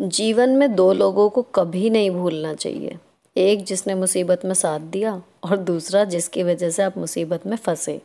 जीवन में दो लोगों को कभी नहीं भूलना चाहिए एक जिसने मुसीबत में साथ दिया और दूसरा जिसकी वजह से आप मुसीबत में फंसे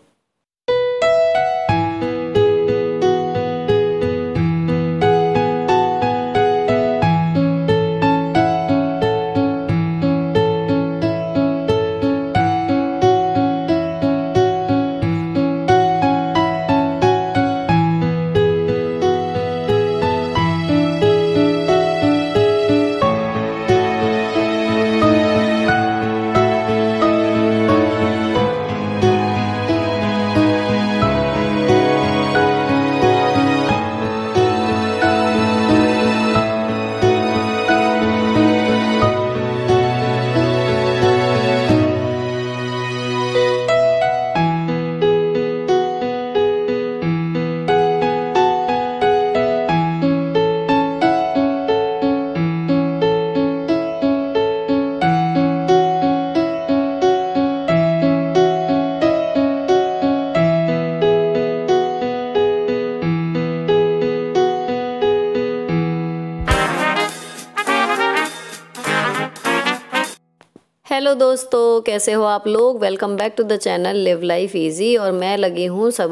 हेलो दोस्तों कैसे हो आप लोग welcome back to the channel live life easy और मैं लगी हूँ सब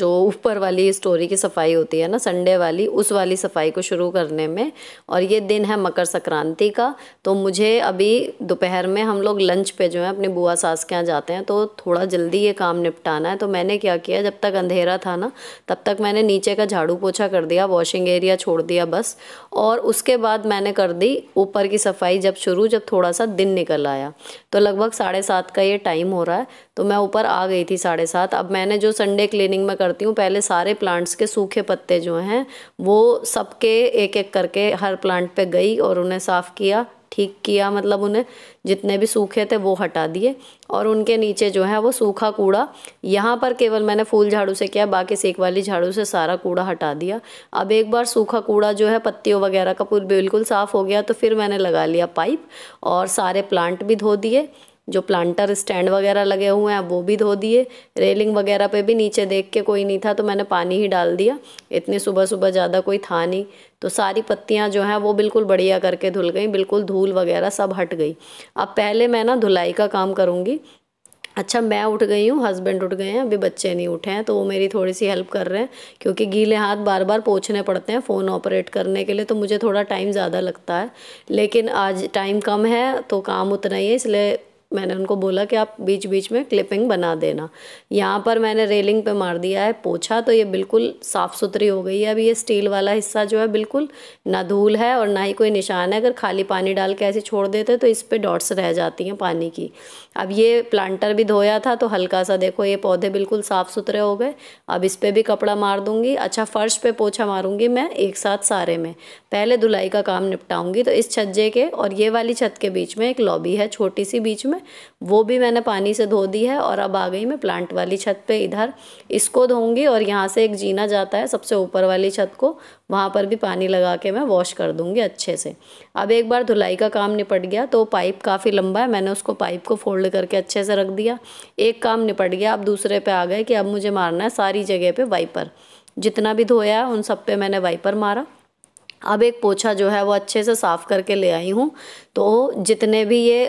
जो ऊपर वाली स्टोरी की सफाई होती है ना संडे वाली उस वाली सफाई को शुरू करने में और ये दिन है मकर संक्रांति का तो मुझे अभी दोपहर में हम लोग लंच पे जो है अपनी बुआ सास के यहाँ जाते हैं तो थोड़ा जल्दी ये काम निपटाना है तो मैंने क्या किया जब तक अंधेरा था ना तब तक मैंने नीचे का झाड़ू पोछा कर दिया वॉशिंग एरिया छोड़ दिया बस और उसके बाद मैंने कर दी ऊपर की सफाई जब शुरू जब थोड़ा सा दिन निकल आया आया तो लगभग साढ़े सात का ये टाइम हो रहा है तो मैं ऊपर आ गई थी साढ़े सात अब मैंने जो संडे क्लीनिंग में करती हूँ पहले सारे प्लांट्स के सूखे पत्ते जो हैं वो सबके एक एक करके हर प्लांट पे गई और उन्हें साफ़ किया ठीक किया मतलब उन्हें जितने भी सूखे थे वो हटा दिए और उनके नीचे जो है वो सूखा कूड़ा यहाँ पर केवल मैंने फूल झाड़ू से किया बाकी सेक वाली झाड़ू से सारा कूड़ा हटा दिया अब एक बार सूखा कूड़ा जो है पत्तियों वगैरह का पूरा बिल्कुल साफ़ हो गया तो फिर मैंने लगा लिया पाइप और सारे प्लांट भी धो दिए जो प्लांटर स्टैंड वगैरह लगे हुए हैं वो भी धो दिए रेलिंग वगैरह पे भी नीचे देख के कोई नहीं था तो मैंने पानी ही डाल दिया इतनी सुबह सुबह ज़्यादा कोई था नहीं तो सारी पत्तियाँ जो हैं वो बिल्कुल बढ़िया करके धुल गई बिल्कुल धूल वगैरह सब हट गई अब पहले मैं ना धुलाई का काम करूँगी अच्छा मैं उठ गई हूँ हस्बैंड उठ गए हैं अभी बच्चे नहीं उठे हैं तो वो मेरी थोड़ी सी हेल्प कर रहे हैं क्योंकि गीले हाथ बार बार पोछने पड़ते हैं फ़ोन ऑपरेट करने के लिए तो मुझे थोड़ा टाइम ज़्यादा लगता है लेकिन आज टाइम कम है तो काम उतना ही है इसलिए मैंने उनको बोला कि आप बीच बीच में क्लिपिंग बना देना यहाँ पर मैंने रेलिंग पे मार दिया है पोछा तो ये बिल्कुल साफ़ सुथरी हो गई है अब ये स्टील वाला हिस्सा जो है बिल्कुल ना धूल है और ना ही कोई निशान है अगर खाली पानी डाल के ऐसे छोड़ देते तो इस पर डॉट्स रह जाती हैं पानी की अब ये प्लांटर भी धोया था तो हल्का सा देखो ये पौधे बिल्कुल साफ़ सुथरे हो गए अब इस पर भी कपड़ा मार दूँगी अच्छा फ़र्श पर पोछा मारूँगी मैं एक साथ सारे में पहले धुलाई का काम निपटाऊँगी तो इस छज्जे के और ये वाली छत के बीच में एक लॉबी है छोटी सी बीच में में वो भी मैंने पानी से धो दी है और अब आ गई मैं प्लांट वाली छत पे इधर इसको धोऊंगी और यहाँ से एक जीना जाता है सबसे ऊपर वाली छत को वहाँ पर भी पानी लगा के मैं वॉश कर दूँगी अच्छे से अब एक बार धुलाई का काम निपट गया तो पाइप काफ़ी लंबा है मैंने उसको पाइप को फोल्ड करके अच्छे से रख दिया एक काम निपट गया अब दूसरे पे आ गए कि अब मुझे मारना है सारी जगह पे वाइपर जितना भी धोया है उन सब पे मैंने वाइपर मारा अब एक पोछा जो है वो अच्छे से साफ़ करके ले आई हूँ तो जितने भी ये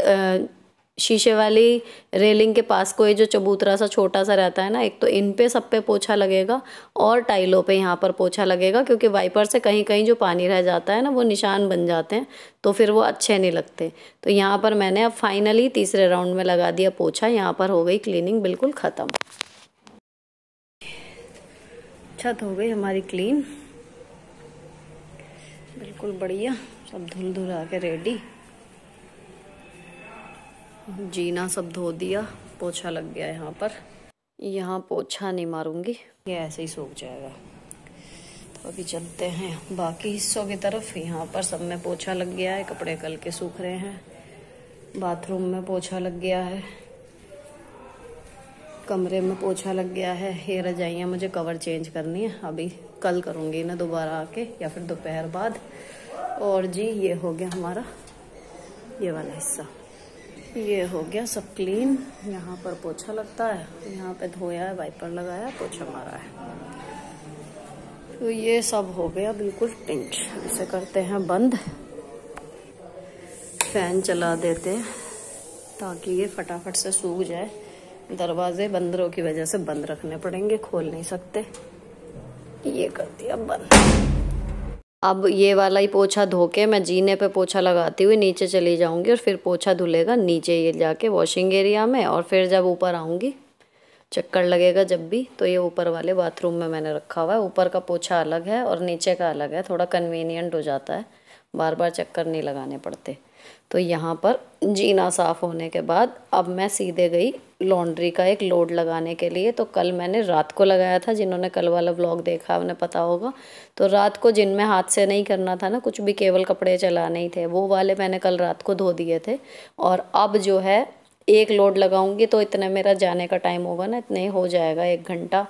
शीशे वाली रेलिंग के पास कोई जो चबूतरा सा छोटा सा रहता है ना एक तो इन पे सब पे पोछा लगेगा और टाइलों पे यहाँ पर पोछा लगेगा क्योंकि वाइपर से कहीं कहीं जो पानी रह जाता है ना वो निशान बन जाते हैं तो फिर वो अच्छे नहीं लगते तो यहाँ पर मैंने अब फाइनली तीसरे राउंड में लगा दिया पोछा यहाँ पर हो गई क्लीनिंग बिल्कुल ख़त्म छत हो गई हमारी क्लीन बिल्कुल बढ़िया सब धुल धुला के रेडी जीना सब धो दिया पोछा लग गया यहाँ पर यहाँ पोछा नहीं मारूंगी ये ऐसे ही सूख जाएगा तो अभी चलते हैं बाकी हिस्सों की तरफ यहाँ पर सब में पोछा लग गया है कपड़े कल के सूख रहे हैं बाथरूम में पोछा लग गया है कमरे में पोछा लग गया है ये रजाइया मुझे कवर चेंज करनी है अभी कल करूंगी ना दोबारा आके या फिर दोपहर बाद और जी ये हो गया हमारा ये वाला हिस्सा ये हो गया सब क्लीन यहाँ पर पोछा लगता है यहाँ पे धोया है वाइपर लगाया पोछा मारा है तो ये सब हो गया बिल्कुल टिंट इसे करते हैं बंद फैन चला देते ताकि ये फटाफट से सूख जाए दरवाजे बंदरों की वजह से बंद रखने पड़ेंगे खोल नहीं सकते ये कर दिया बंद अब ये वाला ही पोछा धो के मैं जीने पे पोछा लगाती हुई नीचे चली जाऊंगी और फिर पोछा धुलेगा नीचे ये जाके वॉशिंग एरिया में और फिर जब ऊपर आऊँगी चक्कर लगेगा जब भी तो ये ऊपर वाले बाथरूम में मैंने रखा हुआ है ऊपर का पोछा अलग है और नीचे का अलग है थोड़ा कन्वीनियंट हो जाता है बार बार चक्कर नहीं लगाने पड़ते तो यहाँ पर जीना साफ़ होने के बाद अब मैं सीधे गई लॉन्ड्री का एक लोड लगाने के लिए तो कल मैंने रात को लगाया था जिन्होंने कल वाला ब्लॉग देखा उन्हें पता होगा तो रात को जिनमें हाथ से नहीं करना था ना कुछ भी केवल कपड़े चलाने ही थे वो वाले मैंने कल रात को धो दिए थे और अब जो है एक लोड लगाऊंगी तो इतने मेरा जाने का टाइम होगा ना इतने हो जाएगा एक घंटा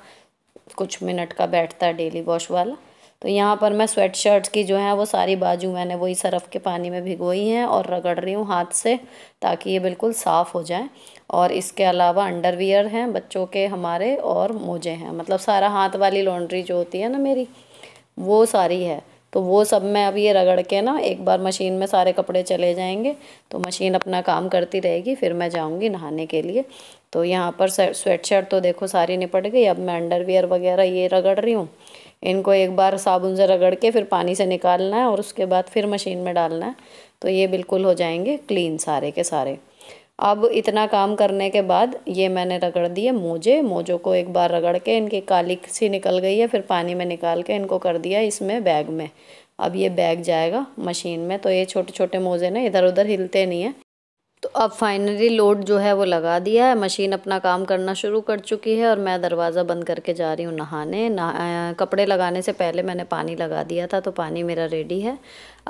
कुछ मिनट का बैठता डेली वॉश वाला तो यहाँ पर मैं स्वेट की जो है वो सारी बाजू मैंने वही सरफ़ के पानी में भिगोई हैं और रगड़ रही हूँ हाथ से ताकि ये बिल्कुल साफ़ हो जाए और इसके अलावा अंडरवियर हैं बच्चों के हमारे और मोजे हैं मतलब सारा हाथ वाली लॉन्ड्री जो होती है ना मेरी वो सारी है तो वो सब मैं अब ये रगड़ के ना एक बार मशीन में सारे कपड़े चले जाएंगे तो मशीन अपना काम करती रहेगी फिर मैं जाऊंगी नहाने के लिए तो यहाँ पर स्वेट शर्ट तो देखो सारी निपट गई अब मैं अंडरवियर वगैरह ये रगड़ रही हूँ इनको एक बार साबुन से रगड़ के फिर पानी से निकालना है और उसके बाद फिर मशीन में डालना है तो ये बिल्कुल हो जाएंगे क्लीन सारे के सारे अब इतना काम करने के बाद ये मैंने रगड़ दिए मोजे मोजों को एक बार रगड़ के इनकी काली सी निकल गई है फिर पानी में निकाल के इनको कर दिया इसमें बैग में अब ये बैग जाएगा मशीन में तो ये छोटे छोटे मोजे ना इधर उधर हिलते नहीं हैं तो अब फाइनली लोड जो है वो लगा दिया है मशीन अपना काम करना शुरू कर चुकी है और मैं दरवाज़ा बंद करके जा रही हूँ नहाने नहा कपड़े लगाने से पहले मैंने पानी लगा दिया था तो पानी मेरा रेडी है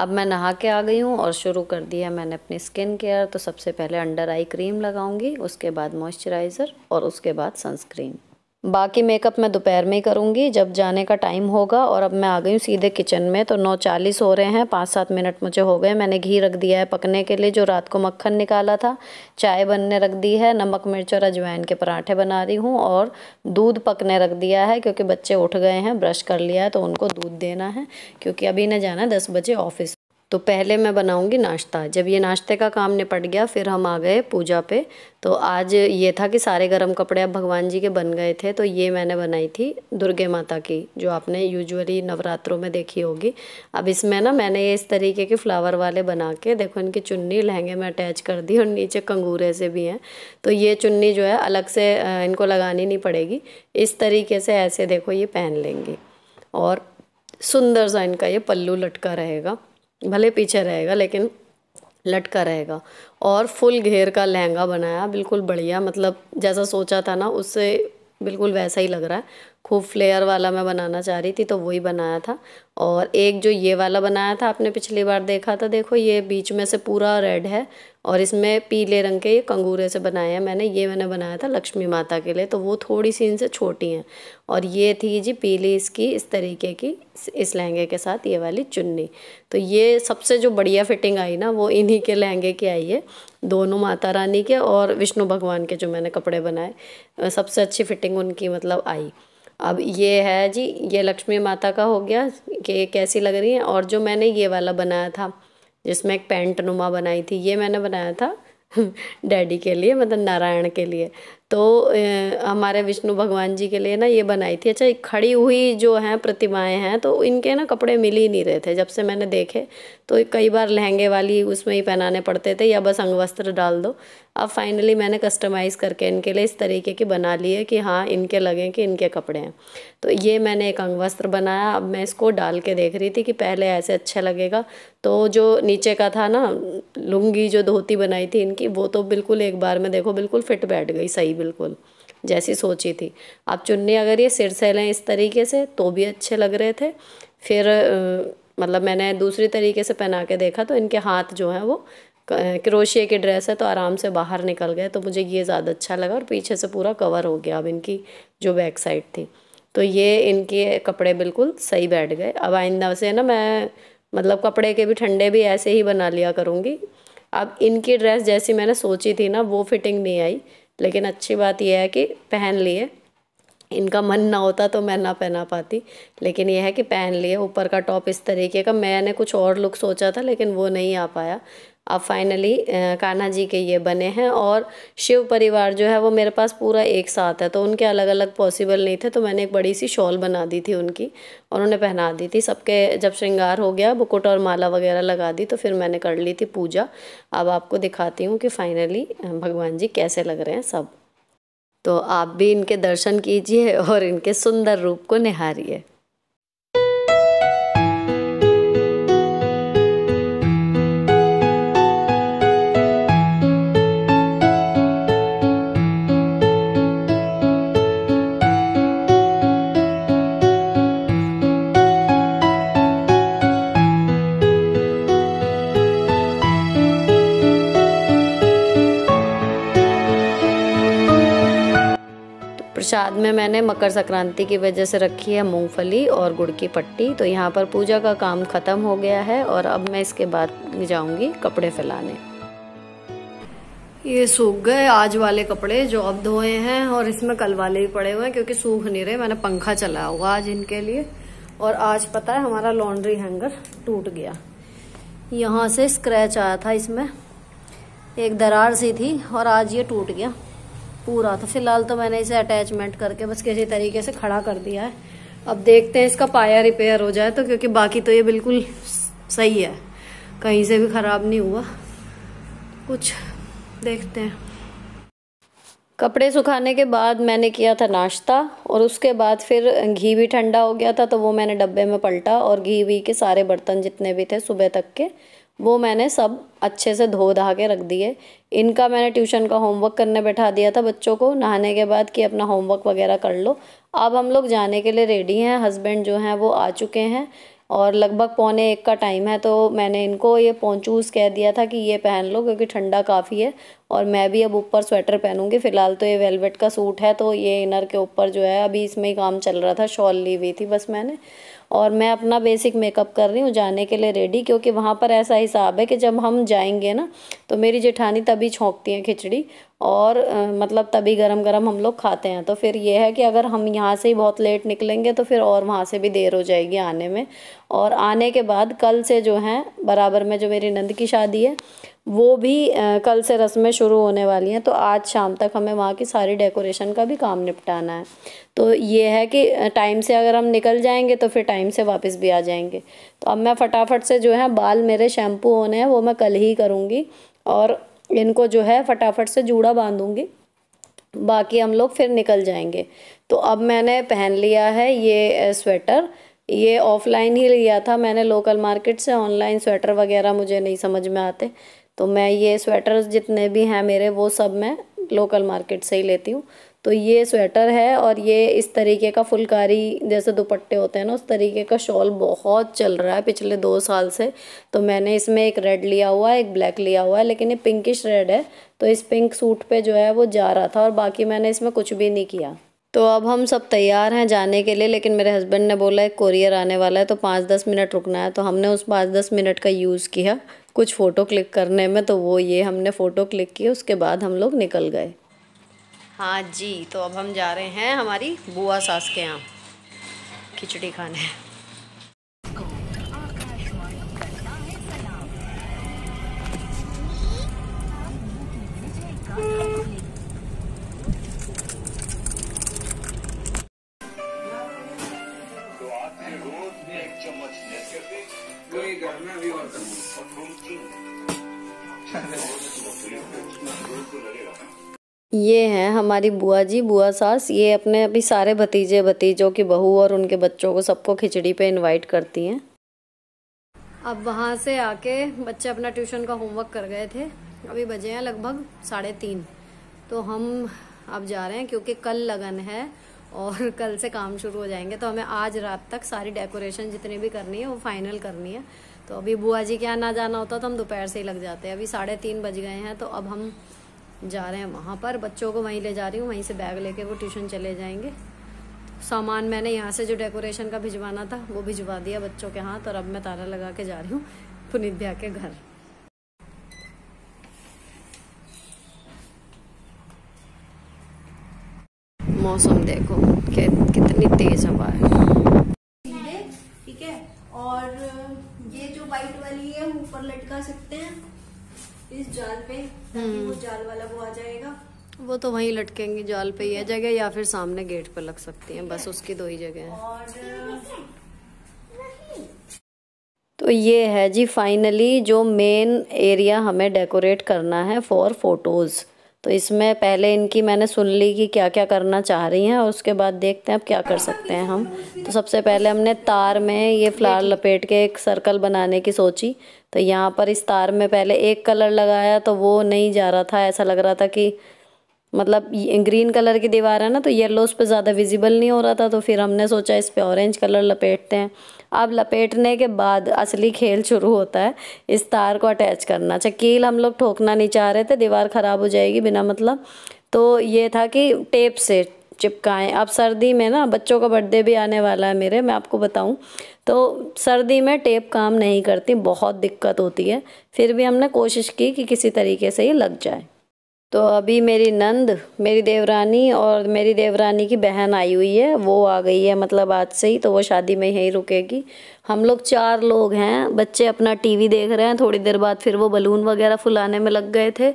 अब मैं नहा के आ गई हूँ और शुरू कर दिया मैंने अपनी स्किन केयर तो सबसे पहले अंडर आई क्रीम लगाऊंगी उसके बाद मॉइस्चराइज़र और उसके बाद सनस्क्रीन बाकी मेकअप मैं दोपहर में ही करूँगी जब जाने का टाइम होगा और अब मैं आ गई हूँ सीधे किचन में तो नौ चालीस हो रहे हैं पाँच सात मिनट मुझे हो गए मैंने घी रख दिया है पकने के लिए जो रात को मक्खन निकाला था चाय बनने रख दी है नमक मिर्च और अजवाइन के पराठे बना रही हूँ और दूध पकने रख दिया है क्योंकि बच्चे उठ गए हैं ब्रश कर लिया है तो उनको दूध देना है क्योंकि अभी न जाना दस बजे ऑफिस तो पहले मैं बनाऊंगी नाश्ता जब ये नाश्ते का काम निपट गया फिर हम आ गए पूजा पे तो आज ये था कि सारे गर्म कपड़े अब भगवान जी के बन गए थे तो ये मैंने बनाई थी दुर्गे माता की जो आपने यूजुअली नवरात्रों में देखी होगी अब इसमें ना मैंने ये इस तरीके के फ्लावर वाले बना के देखो इनकी चुन्नी लहंगे में अटैच कर दी और नीचे कंगूरे से भी हैं तो ये चुन्नी जो है अलग से इनको लगानी नहीं पड़ेगी इस तरीके से ऐसे देखो ये पहन लेंगे और सुंदर सा इनका ये पल्लू लटका रहेगा भले पीछे रहेगा लेकिन लटका रहेगा और फुल घेर का लहंगा बनाया बिल्कुल बढ़िया मतलब जैसा सोचा था ना उससे बिल्कुल वैसा ही लग रहा है खूब फ्लेयर वाला मैं बनाना चाह रही थी तो वही बनाया था और एक जो ये वाला बनाया था आपने पिछली बार देखा था देखो ये बीच में से पूरा रेड है और इसमें पीले रंग के ये कंगूरे से बनाए हैं मैंने ये मैंने बनाया था लक्ष्मी माता के लिए तो वो थोड़ी सी इनसे छोटी हैं और ये थी जी पीली इसकी इस तरीके की इस लहंगे के साथ ये वाली चुन्नी तो ये सबसे जो बढ़िया फिटिंग आई ना वो इन्हीं के लहंगे की आई है दोनों माता रानी के और विष्णु भगवान के जो मैंने कपड़े बनाए सबसे अच्छी फिटिंग उनकी मतलब आई अब ये है जी ये लक्ष्मी माता का हो गया कि कैसी लग रही है और जो मैंने ये वाला बनाया था जिसमें एक पेंट नुमा बनाई थी ये मैंने बनाया था डैडी के लिए मतलब नारायण के लिए तो हमारे विष्णु भगवान जी के लिए ना ये बनाई थी अच्छा खड़ी हुई जो हैं प्रतिमाएं हैं तो इनके ना कपड़े मिल ही नहीं रहे थे जब से मैंने देखे तो कई बार लहंगे वाली उसमें ही पहनाने पड़ते थे या बस अंगवस्त्र डाल दो अब फाइनली मैंने कस्टमाइज़ करके इनके लिए इस तरीके की बना ली है कि हाँ इनके लगें कि इनके कपड़े हैं तो ये मैंने एक अंगवस्त्र बनाया अब मैं इसको डाल के देख रही थी कि पहले ऐसे अच्छा लगेगा तो जो नीचे का था ना लुंगी जो धोती बनाई थी इनकी वो तो बिल्कुल एक बार में देखो बिल्कुल फिट बैठ गई सही बिल्कुल जैसी सोची थी आप चुन्नी अगर ये सिर से लें इस तरीके से तो भी अच्छे लग रहे थे फिर मतलब मैंने दूसरी तरीके से पहना के देखा तो इनके हाथ जो हैं वो क्रोशिए की ड्रेस है तो आराम से बाहर निकल गए तो मुझे ये ज़्यादा अच्छा लगा और पीछे से पूरा कवर हो गया अब इनकी जो बैक साइड थी तो ये इनके कपड़े बिल्कुल सही बैठ गए अब आइंदा से ना मैं मतलब कपड़े के भी ठंडे भी ऐसे ही बना लिया करूँगी अब इनकी ड्रेस जैसी मैंने सोची थी ना वो फिटिंग नहीं आई लेकिन अच्छी बात यह है कि पहन लिए इनका मन ना होता तो मैं ना पहना पाती लेकिन यह है कि पहन लिए ऊपर का टॉप इस तरीके का मैंने कुछ और लुक सोचा था लेकिन वो नहीं आ पाया अब फाइनली कान्हा जी के ये बने हैं और शिव परिवार जो है वो मेरे पास पूरा एक साथ है तो उनके अलग अलग पॉसिबल नहीं थे तो मैंने एक बड़ी सी शॉल बना दी थी उनकी और उन्हें पहना दी थी सबके जब श्रृंगार हो गया बुकुट और माला वगैरह लगा दी तो फिर मैंने कर ली थी पूजा अब आपको दिखाती हूँ कि फाइनली भगवान जी कैसे लग रहे हैं सब तो आप भी इनके दर्शन कीजिए और इनके सुंदर रूप को निहारिए में मैंने मकर संक्रांति की वजह से रखी है मूंगफली और गुड़ की पट्टी तो यहाँ पर पूजा का काम ख़त्म हो गया है और अब मैं इसके बाद जाऊँगी कपड़े फैलाने ये सूख गए आज वाले कपड़े जो अब धोए हैं और इसमें कल वाले ही पड़े हुए हैं क्योंकि सूख नहीं रहे मैंने पंखा चलाया हुआ आज इनके लिए और आज पता है हमारा लॉन्ड्री हैंगर टूट गया यहाँ से स्क्रैच आया था इसमें एक दरार सी थी और आज ये टूट गया पूरा तो फिलहाल तो मैंने इसे अटैचमेंट करके बस किसी तरीके से खड़ा कर दिया है अब देखते हैं इसका पाया रिपेयर हो जाए तो क्योंकि बाकी तो ये बिल्कुल सही है कहीं से भी ख़राब नहीं हुआ कुछ देखते हैं कपड़े सुखाने के बाद मैंने किया था नाश्ता और उसके बाद फिर घी भी ठंडा हो गया था तो वो मैंने डब्बे में पलटा और घी वी के सारे बर्तन जितने भी थे सुबह तक के वो मैंने सब अच्छे से धो धा के रख दिए इनका मैंने ट्यूशन का होमवर्क करने बैठा दिया था बच्चों को नहाने के बाद कि अपना होमवर्क वगैरह कर लो अब हम लोग जाने के लिए रेडी हैं हस्बैंड जो हैं वो आ चुके हैं और लगभग पौने एक का टाइम है तो मैंने इनको ये पौचूस कह दिया था कि ये पहन लो क्योंकि ठंडा काफ़ी है और मैं भी अब ऊपर स्वेटर पहनूंगी फ़िलहाल तो ये वेलवेट का सूट है तो ये इनर के ऊपर जो है अभी इसमें ही काम चल रहा था शॉल ली हुई थी बस मैंने और मैं अपना बेसिक मेकअप कर रही हूँ जाने के लिए रेडी क्योंकि वहाँ पर ऐसा हिसाब है कि जब हम जाएंगे ना तो मेरी जेठानी तभी छोंकती हैं खिचड़ी और आ, मतलब तभी गरम गरम हम लोग खाते हैं तो फिर ये है कि अगर हम यहाँ से ही बहुत लेट निकलेंगे तो फिर और वहाँ से भी देर हो जाएगी आने में और आने के बाद कल से जो है बराबर में जो मेरी नंद की शादी है वो भी कल से रस्में शुरू होने वाली हैं तो आज शाम तक हमें वहाँ की सारी डेकोरेशन का भी काम निपटाना है तो ये है कि टाइम से अगर हम निकल जाएंगे तो फिर टाइम से वापस भी आ जाएंगे तो अब मैं फटाफट से जो है बाल मेरे शैम्पू होने हैं वो मैं कल ही करूँगी और इनको जो है फटाफट से जूड़ा बांधूँगी बाकी हम लोग फिर निकल जाएंगे तो अब मैंने पहन लिया है ये स्वेटर ये ऑफ़लाइन ही लिया था मैंने लोकल मार्केट से ऑनलाइन स्वेटर वगैरह मुझे नहीं समझ में आते तो मैं ये स्वेटर्स जितने भी हैं मेरे वो सब मैं लोकल मार्केट से ही लेती हूँ तो ये स्वेटर है और ये इस तरीके का फुलकारी जैसे दुपट्टे होते हैं ना उस तरीके का शॉल बहुत चल रहा है पिछले दो साल से तो मैंने इसमें एक रेड लिया हुआ है एक ब्लैक लिया हुआ है लेकिन ये पिंकिश रेड है तो इस पिंक सूट पे जो है वो जा रहा था और बाकी मैंने इसमें कुछ भी नहीं किया तो अब हम सब तैयार हैं जाने के लिए लेकिन मेरे हस्बैंड ने बोला एक कोरियर आने वाला है तो पाँच दस मिनट रुकना है तो हमने उस पाँच दस मिनट का यूज़ किया कुछ फ़ोटो क्लिक करने में तो वो ये हमने फ़ोटो क्लिक किए उसके बाद हम लोग निकल गए हाँ जी तो अब हम जा रहे हैं हमारी बुआ सास के यहाँ खिचड़ी खाने हमारी बुआ जी बुआ सास ये अपने अभी सारे भतीजे भतीजों की बहू और उनके बच्चों को सबको खिचड़ी पे इनवाइट करती हैं अब वहाँ से आके बच्चे अपना ट्यूशन का होमवर्क कर गए थे अभी बजे हैं लगभग साढ़े तीन तो हम अब जा रहे हैं क्योंकि कल लगन है और कल से काम शुरू हो जाएंगे तो हमें आज रात तक सारी डेकोरेशन जितनी भी करनी है वो फाइनल करनी है तो अभी बुआ जी के यहाँ ना जाना होता तो हम दोपहर से ही लग जाते हैं अभी साढ़े तीन बज गए हैं तो अब हम जा रहे हैं वहाँ पर बच्चों को वहीं ले जा रही हूँ वहीं से बैग लेके वो ट्यूशन चले जाएंगे सामान मैंने यहाँ से जो डेकोरेशन का भिजवाना था वो भिजवा दिया बच्चों के हाथ और अब मैं ताला लगा के जा रही हूँ पुनित भैया के घर मौसम देखो कि, कितनी तेज हवा है ठीक है और ये जो व्हाइट वाली है ऊपर लटका सकते हैं इस जाल पे ताकि वो हम्म। जाल वाला वो आ जाएगा वो तो वहीं लटकेंगे जाल पे ही है जगह या फिर सामने गेट पर लग सकती हैं बस उसकी दो ही जगह है तो ये है जी फाइनली जो मेन एरिया हमें डेकोरेट करना है फॉर फोटोज़ तो इसमें पहले इनकी मैंने सुन ली कि क्या क्या करना चाह रही हैं और उसके बाद देखते हैं अब क्या कर सकते हैं हम तो सबसे पहले हमने तार में ये फ्लावर तो- लपेट के एक सर्कल बनाने की सोची तो यहाँ पर इस तार में पहले एक कलर लगाया तो वो नहीं जा रहा था ऐसा लग रहा था कि मतलब ग्रीन कलर की दीवार है ना तो येलो उस पर ज़्यादा विजिबल नहीं हो रहा था तो फिर हमने सोचा इस पर ऑरेंज कलर लपेटते हैं अब लपेटने के बाद असली खेल शुरू होता है इस तार को अटैच करना अच्छा हम लोग ठोकना नहीं चाह रहे थे दीवार ख़राब हो जाएगी बिना मतलब तो ये था कि टेप से चिपकाएं अब सर्दी में ना बच्चों का बर्थडे भी आने वाला है मेरे मैं आपको बताऊं तो सर्दी में टेप काम नहीं करती बहुत दिक्कत होती है फिर भी हमने कोशिश की कि किसी तरीके से ये लग जाए तो अभी मेरी नंद मेरी देवरानी और मेरी देवरानी की बहन आई हुई है वो आ गई है मतलब आज से ही तो वो शादी में यहीं रुकेगी हम लोग चार लोग हैं बच्चे अपना टीवी देख रहे हैं थोड़ी देर बाद फिर वो बलून वगैरह फुलाने में लग गए थे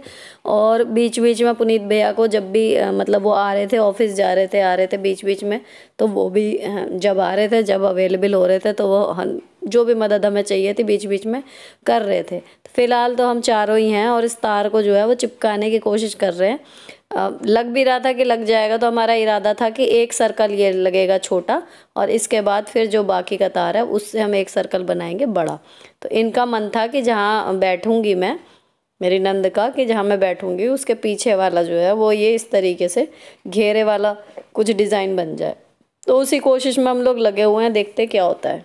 और बीच बीच में पुनीत भैया को जब भी मतलब वो आ रहे थे ऑफिस जा रहे थे आ रहे थे बीच बीच में तो वो भी जब आ रहे थे जब अवेलेबल हो रहे थे तो वो जो भी मदद हमें चाहिए थी बीच बीच में कर रहे थे तो फ़िलहाल तो हम चारों ही हैं और इस तार को जो है वो चिपकाने की कोशिश कर रहे हैं लग भी रहा था कि लग जाएगा तो हमारा इरादा था कि एक सर्कल ये लगेगा छोटा और इसके बाद फिर जो बाकी का तार है उससे हम एक सर्कल बनाएंगे बड़ा तो इनका मन था कि जहाँ बैठूँगी मैं मेरी नंद का कि जहाँ मैं बैठूँगी उसके पीछे वाला जो है वो ये इस तरीके से घेरे वाला कुछ डिज़ाइन बन जाए तो उसी कोशिश में हम लोग लगे हुए हैं देखते क्या होता है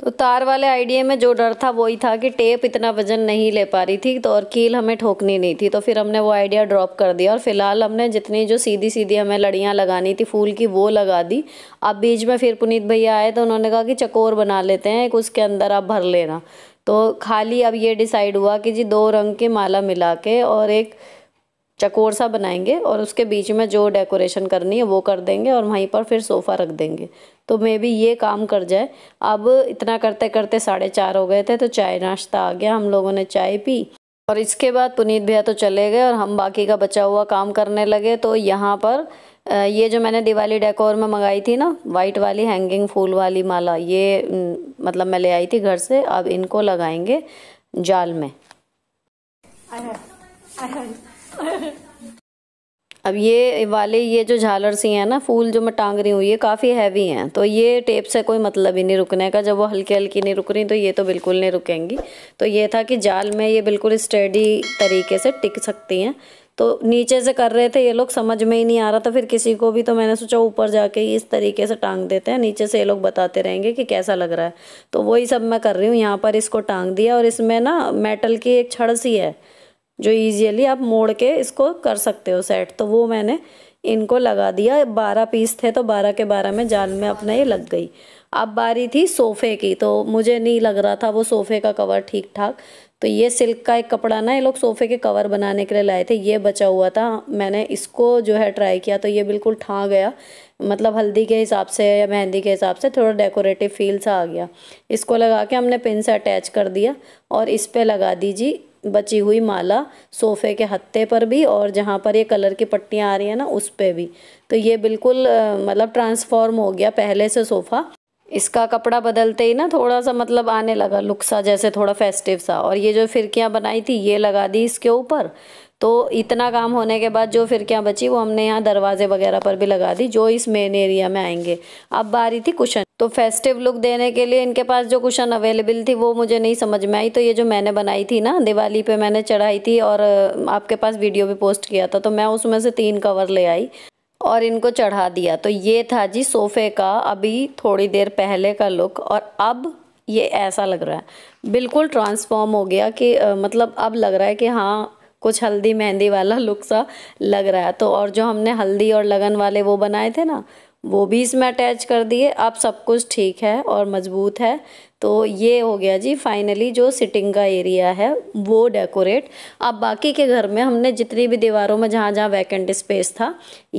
तो तार वाले आइडिया में जो डर था वही था कि टेप इतना वजन नहीं ले पा रही थी तो और कील हमें ठोकनी नहीं थी तो फिर हमने वो आइडिया ड्रॉप कर दिया और फिलहाल हमने जितनी जो सीधी सीधी हमें लड़ियाँ लगानी थी फूल की वो लगा दी अब बीच में फिर पुनीत भैया आए तो उन्होंने कहा कि चकोर बना लेते हैं एक उसके अंदर आप भर लेना तो खाली अब ये डिसाइड हुआ कि जी दो रंग की माला मिला के और एक चकोर सा बनाएंगे और उसके बीच में जो डेकोरेशन करनी है वो कर देंगे और वहीं पर फिर सोफ़ा रख देंगे तो मे भी ये काम कर जाए अब इतना करते करते साढ़े चार हो गए थे तो चाय नाश्ता आ गया हम लोगों ने चाय पी और इसके बाद पुनीत भैया तो चले गए और हम बाकी का बचा हुआ काम करने लगे तो यहाँ पर ये जो मैंने दिवाली डेकोर में मंगाई थी ना वाइट वाली हैंगिंग फूल वाली माला ये मतलब मैं ले आई थी घर से अब इनको लगाएंगे जाल में आहा, आहा। अब ये वाले ये जो झालर सी हैं ना फूल जो मैं टांग रही हूँ ये काफ़ी हैवी हैं तो ये टेप से कोई मतलब ही नहीं रुकने का जब वो हल्की हल्की नहीं रुक रही तो ये तो बिल्कुल नहीं रुकेंगी तो ये था कि जाल में ये बिल्कुल स्टडी तरीके से टिक सकती हैं तो नीचे से कर रहे थे ये लोग समझ में ही नहीं आ रहा था फिर किसी को भी तो मैंने सोचा ऊपर जाके इस तरीके से टांग देते हैं नीचे से ये लोग बताते रहेंगे कि कैसा लग रहा है तो वही सब मैं कर रही हूँ यहाँ पर इसको टांग दिया और इसमें ना मेटल की एक छड़ सी है जो ईजिली आप मोड़ के इसको कर सकते हो सेट तो वो मैंने इनको लगा दिया बारह पीस थे तो बारह के बारह में जाल में अपना ये लग गई अब बारी थी सोफ़े की तो मुझे नहीं लग रहा था वो सोफ़े का कवर ठीक ठाक तो ये सिल्क का एक कपड़ा ना ये लोग सोफ़े के कवर बनाने के लिए लाए थे ये बचा हुआ था मैंने इसको जो है ट्राई किया तो ये बिल्कुल ठा गया मतलब हल्दी के हिसाब से या मेहंदी के हिसाब से थोड़ा डेकोरेटिव फील सा आ गया इसको लगा के हमने पिन से अटैच कर दिया और इस पर लगा दीजिए बची हुई माला सोफ़े के हत्ते पर भी और जहाँ पर ये कलर की पट्टियाँ आ रही हैं ना उस पर भी तो ये बिल्कुल मतलब ट्रांसफॉर्म हो गया पहले से सोफ़ा इसका कपड़ा बदलते ही ना थोड़ा सा मतलब आने लगा लुक सा जैसे थोड़ा फेस्टिव सा और ये जो फिरकियाँ बनाई थी ये लगा दी इसके ऊपर तो इतना काम होने के बाद जो फिर क्या बची वो हमने यहाँ दरवाजे वगैरह पर भी लगा दी जो इस मेन एरिया में आएंगे अब बारी थी कुशन तो फेस्टिव लुक देने के लिए इनके पास जो कुशन अवेलेबल थी वो मुझे नहीं समझ में आई तो ये जो मैंने बनाई थी ना दिवाली पे मैंने चढ़ाई थी और आपके पास वीडियो भी पोस्ट किया था तो मैं उसमें से तीन कवर ले आई और इनको चढ़ा दिया तो ये था जी सोफ़े का अभी थोड़ी देर पहले का लुक और अब ये ऐसा लग रहा है बिल्कुल ट्रांसफॉर्म हो गया कि आ, मतलब अब लग रहा है कि हाँ कुछ हल्दी मेहंदी वाला लुक सा लग रहा है तो और जो हमने हल्दी और लगन वाले वो बनाए थे ना वो भी इसमें अटैच कर दिए अब सब कुछ ठीक है और मजबूत है तो ये हो गया जी फाइनली जो सिटिंग का एरिया है वो डेकोरेट अब बाकी के घर में हमने जितनी भी दीवारों में जहाँ जहाँ वैकेंट स्पेस था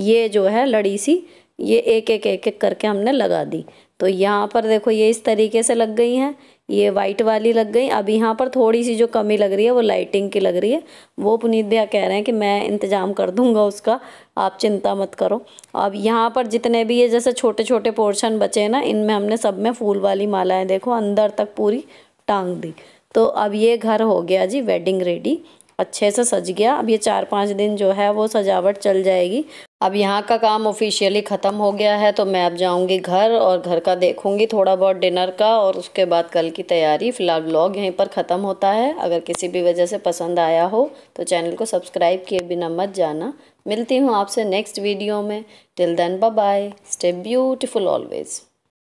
ये जो है लड़ी सी ये एक एक एक एक करके हमने लगा दी तो यहाँ पर देखो ये इस तरीके से लग गई हैं ये वाइट वाली लग गई अब यहाँ पर थोड़ी सी जो कमी लग रही है वो लाइटिंग की लग रही है वो पुनीत भैया कह रहे हैं कि मैं इंतज़ाम कर दूँगा उसका आप चिंता मत करो अब यहाँ पर जितने भी ये जैसे छोटे छोटे पोर्शन बचे हैं ना इनमें हमने सब में फूल वाली मालाएँ देखो अंदर तक पूरी टांग दी तो अब ये घर हो गया जी वेडिंग रेडी अच्छे से सज गया अब ये चार पाँच दिन जो है वो सजावट चल जाएगी अब यहाँ का काम ऑफिशियली ख़त्म हो गया है तो मैं अब जाऊँगी घर और घर का देखूँगी थोड़ा बहुत डिनर का और उसके बाद कल की तैयारी फ़िलहाल ब्लॉग यहीं पर ख़त्म होता है अगर किसी भी वजह से पसंद आया हो तो चैनल को सब्सक्राइब किए बिना मत जाना मिलती हूँ आपसे नेक्स्ट वीडियो में till then bye stay beautiful always